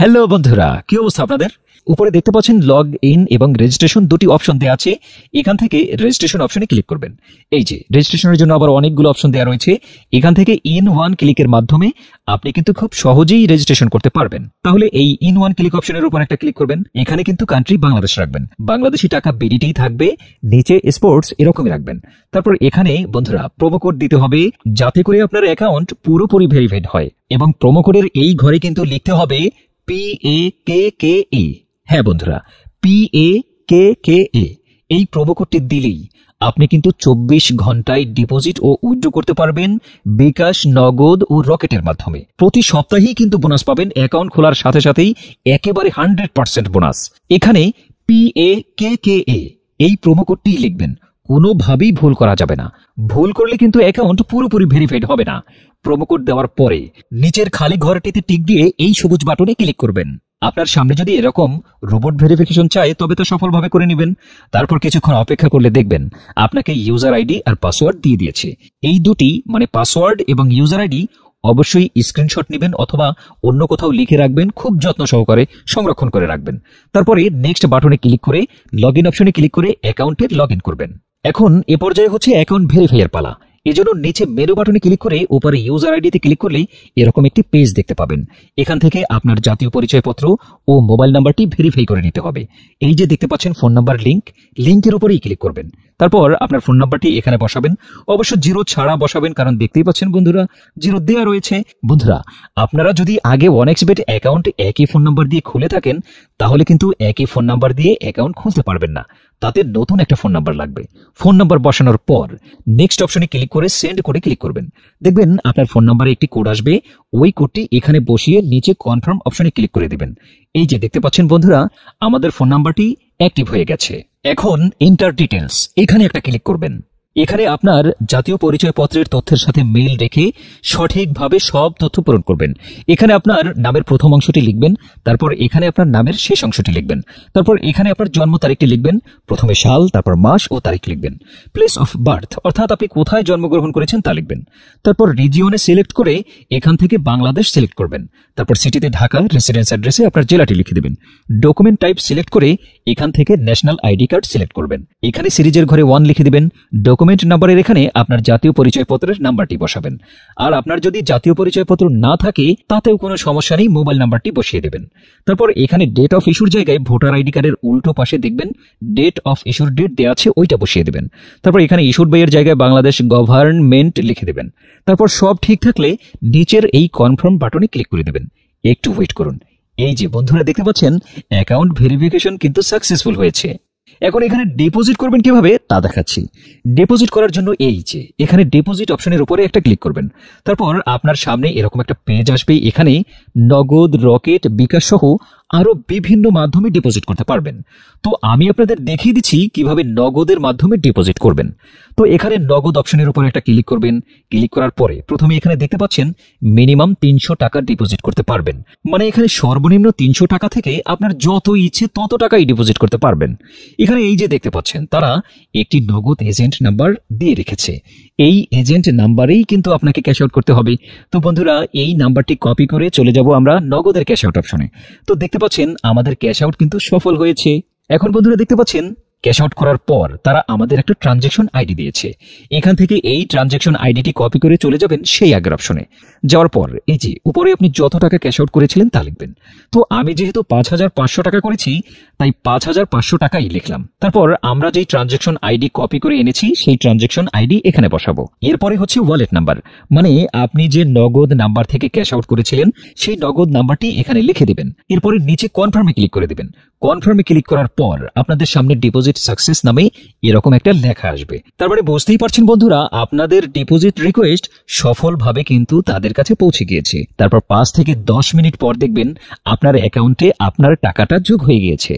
hello বন্ধুরা কি অবস্থা আপনাদের উপরে দেখতে পাচ্ছেন লগ ইন এবং রেজিস্ট্রেশন দুটি অপশন দেওয়া আছে এখান থেকে রেজিস্ট্রেশন অপশনে ক্লিক করবেন এই যে রেজিস্ট্রেশনের জন্য আবার অনেকগুলো অপশন দেওয়া রয়েছে এখান থেকে ইন ওয়ান ক্লিকের মাধ্যমে আপনি কিন্তু খুব সহজেই রেজিস্ট্রেশন করতে পারবেন তাহলে এই ইন ওয়ান ক্লিক অপশনের উপর একটা ক্লিক করবেন এখানে কিন্তু কান্ট্রি বাংলাদেশ রাখবেন বাংলাদেশি টাকা বিডিটি থাকবে নিচে স্পোর্টস এরকমই রাখবেন তারপর এখানে বন্ধুরা প্রোমো কোড দিতে হবে যাতে করে আপনার অ্যাকাউন্ট পুরোপুরি ভেরিফাইড হয় এবং প্রোমো কোডের এই ঘরে কিন্তু লিখতে হবে পি এ কে কে এ হ্যাঁ বন্ধুরা P A K K A এই প্রোমোকোডটি দিলেই আপনি কিন্তু চব্বিশ ঘন্টায় ডিপোজিট ও উইথড্র করতে পারবেন বিকাশ নগদ ও রকেটের মাধ্যমে প্রতি সপ্তাহেই কিন্তু বোনাস পাবেন অ্যাকাউন্ট খোলার সাথে সাথেই একেবারে হান্ড্রেড পার্সেন্ট বোনাস এখানে P A K K A এই প্রোমোকোডটি লিখবেন কোনোভাবেই ভুল করা যাবে না ভুল করলে কিন্তু অ্যাকাউন্ট পুরোপুরি ভেরিফাইড হবে না কোড দেওয়ার পরে নিচের খালি ঘরটিতে টিক দিয়ে এই সবুজ বাটনে ক্লিক করবেন আপনার সামনে যদি এরকম রোবট ভেরিফিকেশন চায় তবে তো সফলভাবে করে নেবেন তারপর কিছুক্ষণ অপেক্ষা করলে দেখবেন আপনাকে ইউজার আইডি আর পাসওয়ার্ড দিয়ে দিয়েছে এই দুটি মানে পাসওয়ার্ড এবং ইউজার আইডি অবশ্যই স্ক্রিনশট নেবেন অথবা অন্য কোথাও লিখে রাখবেন খুব যত্ন সহকারে সংরক্ষণ করে রাখবেন তারপরে নেক্সট বাটনে ক্লিক করে লগ ইন অপশনে ক্লিক করে অ্যাকাউন্টে লগ করবেন এখন এ পর্যায়ে হচ্ছে অ্যাকাউন্ট ভেরিফাইয়ের পালা এজন্য নিচে মেরু বাটনে ক্লিক করে ওপারে ইউজার আইডিতে ক্লিক করলেই এরকম একটি পেজ দেখতে পাবেন এখান থেকে আপনার জাতীয় পরিচয়পত্র ও মোবাইল নাম্বারটি ভেরিফাই করে নিতে হবে এই যে দেখতে পাচ্ছেন ফোন নাম্বার লিঙ্ক লিঙ্কের উপরেই ক্লিক করবেন তারপর আপনার ফোন নাম্বারটি এখানে বসাবেন অবশ্য জিরো ছাড়া বসাবেন কারণ দেখতেই পাচ্ছেন বন্ধুরা জিরো দেওয়া রয়েছে বন্ধুরা আপনারা যদি আগে ওয়ানএক্স বেট অ্যাকাউন্ট একই ফোন নাম্বার দিয়ে খুলে থাকেন তাহলে কিন্তু একই ফোন নাম্বার দিয়ে অ্যাকাউন্ট খুলতে পারবেন না তাদের নতুন একটা ফোন নাম্বার লাগবে ফোন নাম্বার বসানোর পর নেক্সট অপশনে ক্লিক করে সেন্ড করে ক্লিক করবেন দেখবেন আপনার ফোন নাম্বারে একটি কোড আসবে ওই কোডটি এখানে বসিয়ে নিচে কনফার্ম অপশনে ক্লিক করে দেবেন এই যে দেখতে পাচ্ছেন বন্ধুরা আমাদের ফোন নাম্বারটি অ্যাক্টিভ হয়ে গেছে এখন ইন্টার ডিটেলস এখানে একটা ক্লিক করবেন এখানে আপনার জাতীয় পরিচয়পত্রের তথ্যের সাথে মিল রেখে সঠিকভাবে সব তথ্য পূরণ করবেন এখানে আপনার নামের প্রথম অংশটি লিখবেন তারপর এখানে আপনার নামের শেষ অংশটি লিখবেন তারপর এখানে আপনার জন্ম তারিখটি লিখবেন প্রথমে সাল তারপর মাস ও তারিখ লিখবেন প্লেস অফ বার্থ অর্থাৎ আপনি কোথায় জন্মগ্রহণ করেছেন তা লিখবেন তারপর রিজিওনে সিলেক্ট করে এখান থেকে বাংলাদেশ সিলেক্ট করবেন তারপর সিটিতে ঢাকা রেসিডেন্স অ্যাড্রেসে আপনার জেলাটি লিখে দেবেন ডকুমেন্ট টাইপ সিলেক্ট করে এখান থেকে ন্যাশনাল আইডি কার্ড সিলেক্ট করবেন এখানে সিরিজের ঘরে ওয়ান লিখে দেবেন ডকুমেন্ট নাম্বারের এখানে আপনার জাতীয় পরিচয়পত্রের নাম্বারটি বসাবেন আর আপনার যদি জাতীয় পরিচয়পত্র না থাকে তাতেও কোনো সমস্যা নেই মোবাইল নাম্বারটি বসিয়ে দেবেন তারপর এখানে ডেট অফ ইস্যুর জায়গায় ভোটার আইডি কার্ডের উল্টো পাশে দেখবেন ডেট অফ ইস্যুর ডেট দেওয়া আছে ওইটা বসিয়ে দেবেন তারপর এখানে ইস্যুর বইয়ের জায়গায় বাংলাদেশ গভর্নমেন্ট লিখে দেবেন তারপর সব ঠিক থাকলে নিচের এই কনফার্ম বাটনে ক্লিক করে দেবেন একটু ওয়েট করুন এই যে বন্ধুরা দেখতে পাচ্ছেন অ্যাকাউন্ট ভেরিফিকেশন কিন্তু সাকসেসফুল হয়েছে এখন এখানে ডিপোজিট করবেন কিভাবে তা দেখাচ্ছি ডিপোজিট করার জন্য এই যে এখানে ডিপোজিট অপশনের উপরে একটা ক্লিক করবেন তারপর আপনার সামনে এরকম একটা পেজ আসবে এখানে নগদ রকেট বিকাশ সহ আরও বিভিন্ন মাধ্যমে ডিপোজিট করতে পারবেন তো আমি আপনাদের দেখিয়ে দিচ্ছি কিভাবে নগদের মাধ্যমে ডিপোজিট করবেন তো এখানে নগদ অপশনের উপর একটা ক্লিক করবেন ক্লিক করার পরে প্রথমে এখানে দেখতে পাচ্ছেন মিনিমাম তিনশো টাকা ডিপোজিট করতে পারবেন মানে এখানে সর্বনিম্ন তিনশো টাকা থেকে আপনার যত ইচ্ছে তত টাকাই ডিপোজিট করতে পারবেন এখানে এই যে দেখতে পাচ্ছেন তারা একটি নগদ এজেন্ট নাম্বার দিয়ে রেখেছে এই এজেন্ট নাম্বারেই কিন্তু আপনাকে ক্যাশ আউট করতে হবে তো বন্ধুরা এই নাম্বারটি কপি করে চলে যাব আমরা নগদের ক্যাশ আউট অপশনে তো দেখতে দেখতে পাচ্ছেন আমাদের ক্যাশ আউট কিন্তু সফল হয়েছে এখন বন্ধুরা দেখতে পাচ্ছেন ক্যাশ আউট করার পর তারা আমাদের একটা ট্রানজেকশন আইডি দিয়েছে এখান থেকে এই ট্রানজেকশন আইডিটি কপি করে চলে যাবেন সেই আগের অপশনে যাওয়ার পর এই যে উপরে আপনি যত টাকা ক্যাশ আউট করেছিলেন তা লিখবেন তো আমি যেহেতু পাঁচ হাজার পাঁচশো টাকা করেছি তাই পাঁচ হাজার পাঁচশো টাকাই লিখলাম তারপর আমরা যেই ট্রানজেকশন আইডি কপি করে এনেছি সেই ট্রানজেকশন আইডি এখানে বসাবো এরপরে হচ্ছে ওয়ালেট নাম্বার মানে আপনি যে নগদ নাম্বার থেকে ক্যাশ আউট করেছিলেন সেই নগদ নাম্বারটি এখানে লিখে দিবেন এরপরে নিচে কনফার্মে ক্লিক করে দিবেন কনফার্মে ক্লিক করার পর আপনাদের সামনে ডিপোজিট সাকসেস নামে এরকম একটা লেখা আসবে তারপরে মানে বুঝতেই পারছেন বন্ধুরা আপনাদের ডিপোজিট রিকোয়েস্ট সফলভাবে কিন্তু তাদের কাছে পৌঁছে গিয়েছে তারপর পাঁচ থেকে দশ মিনিট পর দেখবেন আপনার অ্যাকাউন্টে আপনার টাকাটা যোগ হয়ে গিয়েছে